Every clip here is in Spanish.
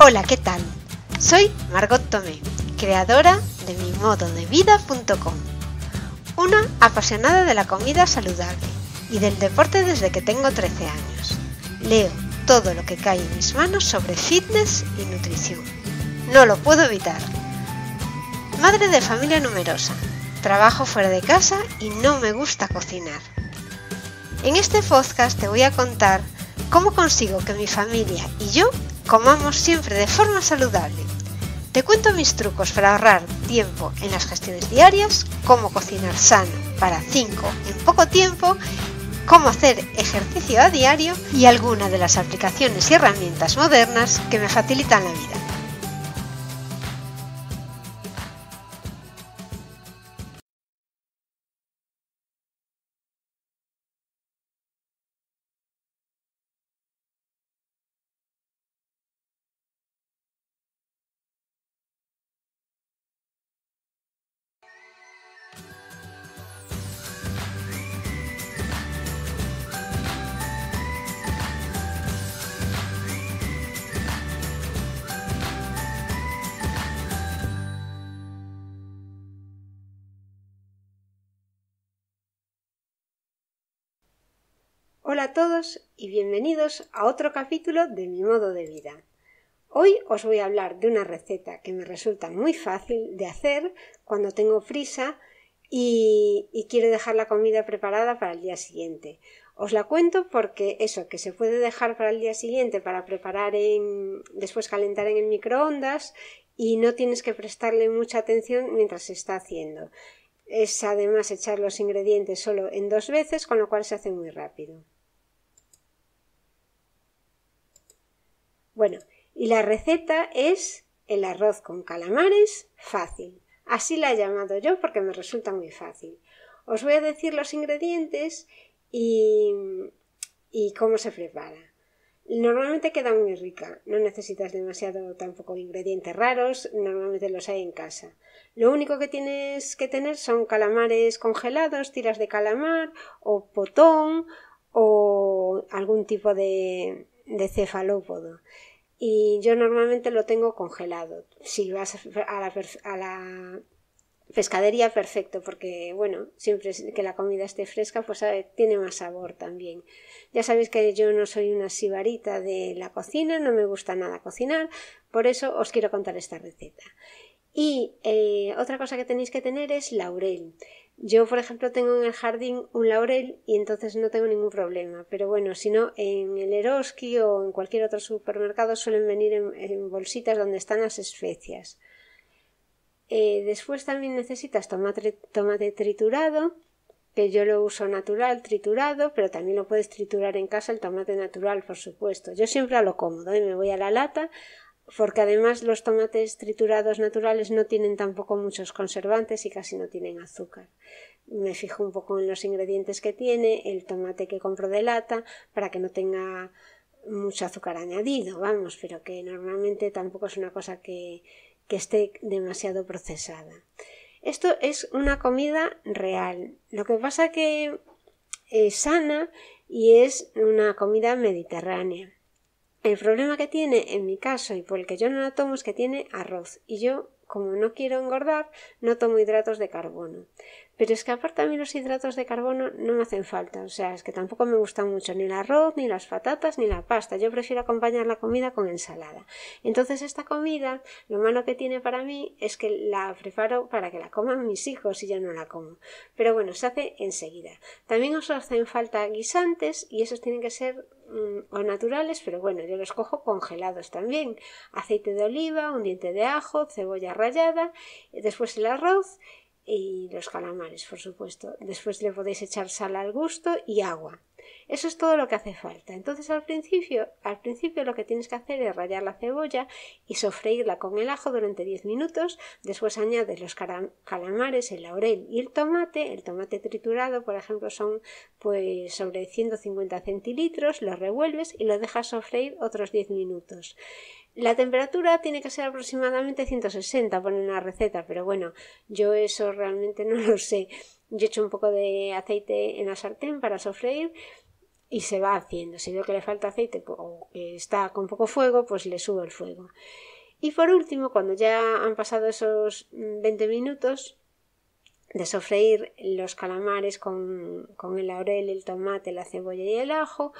Hola, ¿qué tal? Soy Margot Tomé, creadora de mimododevida.com, una apasionada de la comida saludable y del deporte desde que tengo 13 años. Leo todo lo que cae en mis manos sobre fitness y nutrición. No lo puedo evitar. Madre de familia numerosa, trabajo fuera de casa y no me gusta cocinar. En este podcast te voy a contar cómo consigo que mi familia y yo Comamos siempre de forma saludable. Te cuento mis trucos para ahorrar tiempo en las gestiones diarias, cómo cocinar sano para 5 en poco tiempo, cómo hacer ejercicio a diario y algunas de las aplicaciones y herramientas modernas que me facilitan la vida. Hola a todos y bienvenidos a otro capítulo de mi modo de vida. Hoy os voy a hablar de una receta que me resulta muy fácil de hacer cuando tengo frisa y, y quiero dejar la comida preparada para el día siguiente. Os la cuento porque eso que se puede dejar para el día siguiente para preparar en después calentar en el microondas y no tienes que prestarle mucha atención mientras se está haciendo. Es además echar los ingredientes solo en dos veces, con lo cual se hace muy rápido. Bueno, y la receta es el arroz con calamares fácil. Así la he llamado yo porque me resulta muy fácil. Os voy a decir los ingredientes y, cómo se prepara. Normalmente queda muy rica, no necesitas demasiado tampoco ingredientes raros, normalmente los hay en casa. Lo único que tienes que tener son calamares congelados, tiras de calamar o potón o algún tipo de, de cefalópodo. Y yo normalmente lo tengo congelado. Si vas a la, pescadería, perfecto, porque bueno, siempre que la comida esté fresca, pues tiene más sabor también. Ya sabéis que yo no soy una sibarita de la cocina, no me gusta nada cocinar, por eso os quiero contar esta receta. Y eh, otra cosa que tenéis que tener es laurel. Yo, por ejemplo, tengo en el jardín un laurel y entonces no tengo ningún problema. Pero bueno, si no, en el Eroski o en cualquier otro supermercado suelen venir en, bolsitas donde están las especias. Eh, después también necesitas tomate, triturado, que yo lo uso natural, triturado, pero también lo puedes triturar en casa el tomate natural, por supuesto. Yo siempre lo cómodo, y ¿eh? me voy a la lata, porque además los tomates triturados naturales no tienen tampoco muchos conservantes y casi no tienen azúcar. Me fijo un poco en los ingredientes que tiene, el tomate que compro de lata, para que no tenga mucho azúcar añadido, vamos, pero que normalmente tampoco es una cosa que, esté demasiado procesada. Esto es una comida real. Lo que pasa que es eh, sana y es una comida mediterránea. El problema que tiene en mi caso y por el que yo no la tomo es que tiene arroz y yo, como no quiero engordar, no tomo hidratos de carbono. Pero es que aparte a mí los hidratos de carbono no me hacen falta, o sea, es que tampoco me gusta mucho ni el arroz, ni las patatas, ni la pasta. Yo prefiero acompañar la comida con ensalada. Entonces esta comida, lo malo que tiene para mí es que la preparo para que la coman mis hijos y yo no la como. Pero bueno, se hace enseguida. También os hacen falta guisantes y esos tienen que ser mm, o naturales, pero bueno, yo los cojo congelados también. Aceite de oliva, un diente de ajo, cebolla rallada, después el arroz y los calamares, por supuesto. Después le podéis echar sal al gusto y agua. Eso es todo lo que hace falta. Entonces al principio, al principio lo que tienes que hacer es rallar la cebolla y sofreírla con el ajo durante 10 minutos. Después añades los calamares, el laurel y el tomate. El tomate triturado, por ejemplo, son pues sobre 150 centilitros. Lo revuelves y lo dejas sofreír otros 10 minutos. La temperatura tiene que ser aproximadamente 160, pone una receta, pero bueno, yo eso realmente no lo sé. Yo echo un poco de aceite en la sartén para sofreír y se va haciendo. Si veo que le falta aceite o está con poco fuego, pues le subo el fuego. Y por último, cuando ya han pasado esos 20 mm, minutos de sofreír los calamares con, con el laurel, el tomate, la cebolla y el ajo,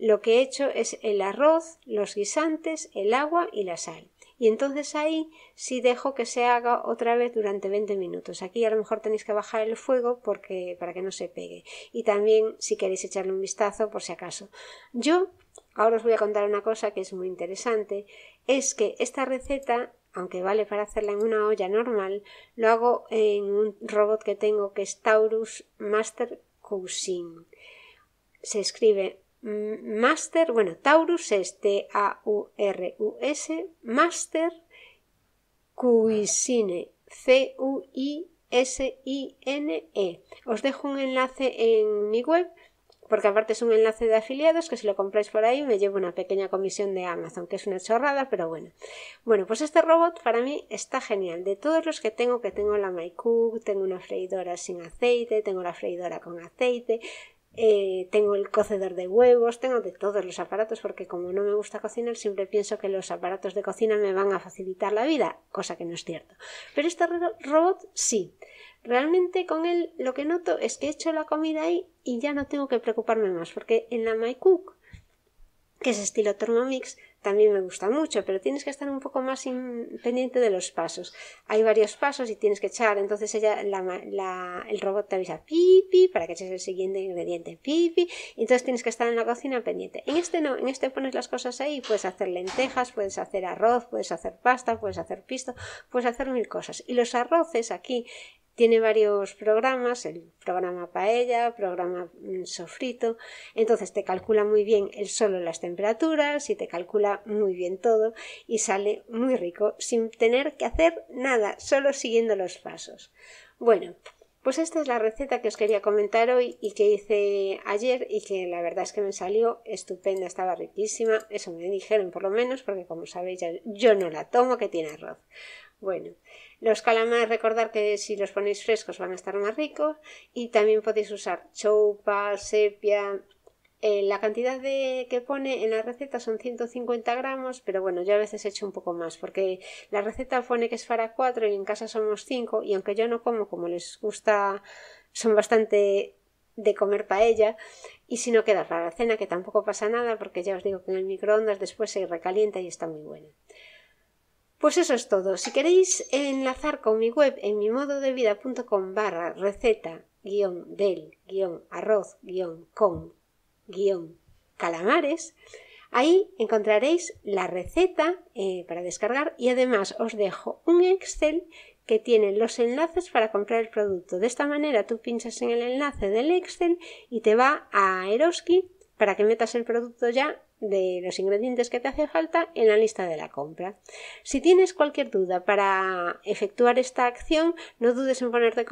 lo que he hecho es el arroz, los guisantes, el agua y la sal. Y entonces ahí sí dejo que se haga otra vez durante 20 minutos. Aquí a lo mejor tenéis que bajar el fuego porque, para que no se pegue. Y también si queréis echarle un vistazo por si acaso. Yo ahora os voy a contar una cosa que es muy interesante. Es que esta receta aunque vale para hacerla en una olla normal, lo hago en un robot que tengo que es Taurus Master Cuisine. Se escribe Mm, master, bueno, Taurus es T-A-U-R-U-S, Master Cuisine, C-U-I-S-I-N-E. Os dejo un enlace en mi web, porque aparte es un enlace de afiliados que si lo compráis por ahí me llevo una pequeña comisión de Amazon, que es una chorrada, pero bueno. Bueno, pues este robot para mí está genial. De todos los que tengo, que tengo la MyCook, tengo una freidora sin aceite, tengo la freidora con aceite, eh, tengo el cocedor de huevos, tengo de todos los aparatos porque como no me gusta cocinar siempre pienso que los aparatos de cocina me van a facilitar la vida, cosa que no es cierto. Pero este robot sí. Realmente con él lo que noto es que he hecho la comida ahí y ya no tengo que preocuparme más porque en la MyCook, que es estilo Thermomix, también me gusta mucho, pero tienes que estar un poco más pendiente de los pasos. Hay varios pasos y tienes que echar, entonces ella, la, la, el robot te avisa pipi para que eches el siguiente ingrediente pipi, entonces tienes que estar en la cocina pendiente. En este no, en este pones las cosas ahí, puedes hacer lentejas, puedes hacer arroz, puedes hacer pasta, puedes hacer pisto, puedes hacer mil cosas. Y los arroces aquí tiene varios programas, el programa paella, programa sofrito, entonces te calcula muy bien el solo las temperaturas y te calcula muy bien todo y sale muy rico sin tener que hacer nada, solo siguiendo los pasos. Bueno, pues esta es la receta que os quería comentar hoy y que hice ayer y que la verdad es que me salió estupenda, estaba riquísima, eso me dijeron por lo menos, porque como sabéis yo no la tomo que tiene arroz. Bueno, los calamares, recordar que si los ponéis frescos van a estar más ricos y también podéis usar choupa, sepia. Eh, la cantidad de, que pone en la receta son 150 gramos, pero bueno, yo a veces echo un poco más porque la receta pone que es para 4 y en casa somos 5 y aunque yo no como como les gusta, son bastante de comer paella y si no queda rara cena que tampoco pasa nada porque ya os digo que en el microondas después se recalienta y está muy buena. Pues eso es todo. Si queréis enlazar con mi web en mi modo de barra receta guión del guión arroz guión con guión calamares, ahí encontraréis la receta eh, para descargar y además os dejo un Excel que tiene los enlaces para comprar el producto. De esta manera tú pinchas en el enlace del Excel y te va a Eroski para que metas el producto ya de los ingredientes que te hace falta en la lista de la compra. Si tienes cualquier duda para efectuar esta acción, no dudes en ponerte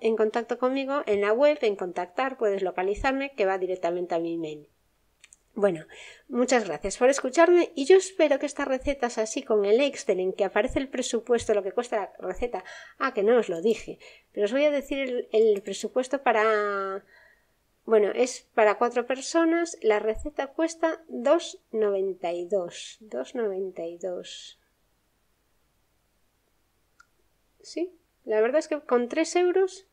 en contacto conmigo en la web, en contactar, puedes localizarme que va directamente a mi email. Bueno, muchas gracias por escucharme y yo espero que estas recetas así con el Excel en que aparece el presupuesto, lo que cuesta la receta, ah, que no os lo dije, pero os voy a decir el presupuesto para bueno, es para cuatro personas, la receta cuesta 2,92. 2,92. Sí, la verdad es que con 3 euros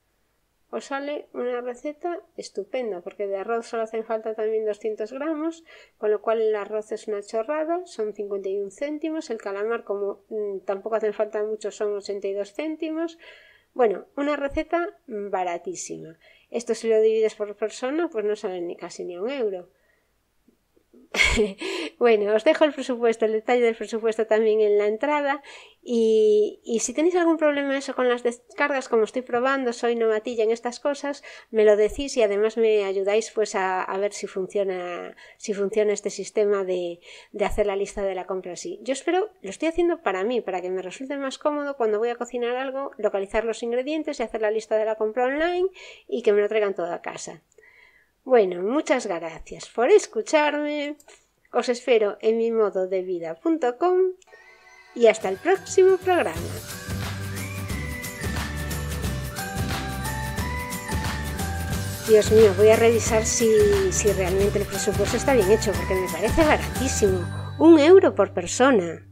os sale una receta estupenda, porque de arroz solo hacen falta también 200 gramos, con lo cual el arroz es una chorrada, son 51 céntimos, el calamar como mm, tampoco hacen falta mucho son 82 céntimos. Bueno, una receta baratísima. Esto si lo divides por persona, pues no sale ni casi ni un euro. bueno, os dejo el presupuesto, el detalle del presupuesto también en la entrada y, si tenéis algún problema eso con las descargas, como estoy probando, soy novatilla en estas cosas, me lo decís y además me ayudáis pues a, ver si funciona, si funciona este sistema de, de, hacer la lista de la compra así. Yo espero, lo estoy haciendo para mí, para que me resulte más cómodo cuando voy a cocinar algo, localizar los ingredientes y hacer la lista de la compra online y que me lo traigan todo a casa. Bueno, muchas gracias por escucharme. Os espero en mi modo de vida.com y hasta el próximo programa. Dios mío, voy a revisar si, si, realmente el presupuesto está bien hecho, porque me parece baratísimo. Un euro por persona.